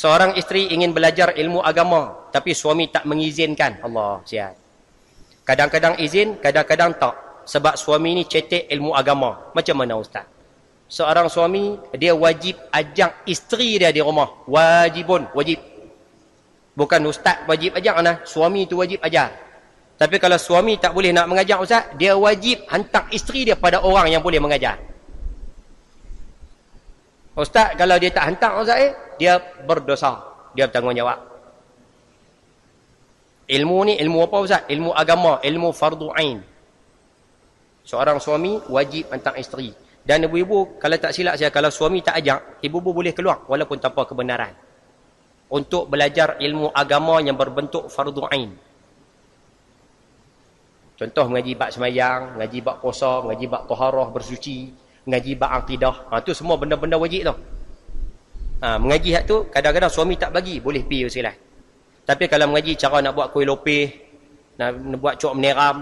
Seorang isteri ingin belajar ilmu agama tapi suami tak mengizinkan. Allah sihat. Kadang-kadang izin, kadang-kadang tak. Sebab suami ni cetek ilmu agama. Macam mana ustaz? Seorang suami dia wajib ajak isteri dia di rumah. Wajibun, wajib. Bukan ustaz wajib ajak anak, suami tu wajib ajak. Tapi kalau suami tak boleh nak mengajar ustaz, dia wajib hantar isteri dia pada orang yang boleh mengajar. Ustaz kalau dia tak hantar ustaz eh, dia berdosa dia bertanggungjawab ilmu ni ilmu apa ustaz ilmu agama ilmu fardu ain seorang suami wajib tentang isteri dan ibu-ibu kalau tak silap saya kalau suami tak ajak ibu-ibu boleh keluar walaupun tanpa kebenaran untuk belajar ilmu agama yang berbentuk fardu ain contoh mengaji bab semayang mengaji bab puasa mengaji bab taharah bersuci mengaji bab akidah ha, tu semua benda-benda wajib tau ha, mengaji hak tu kadang-kadang suami tak bagi boleh pi usilah tapi kalau mengaji cara nak buat kuih lopeh nak, nak buat cok meneram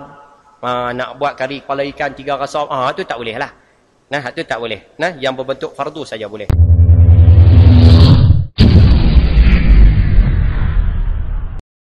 ha, nak buat kari kepala ikan tiga rasa ah ha, tu tak boleh lah nah hak tu tak boleh nah yang berbentuk fardu saja boleh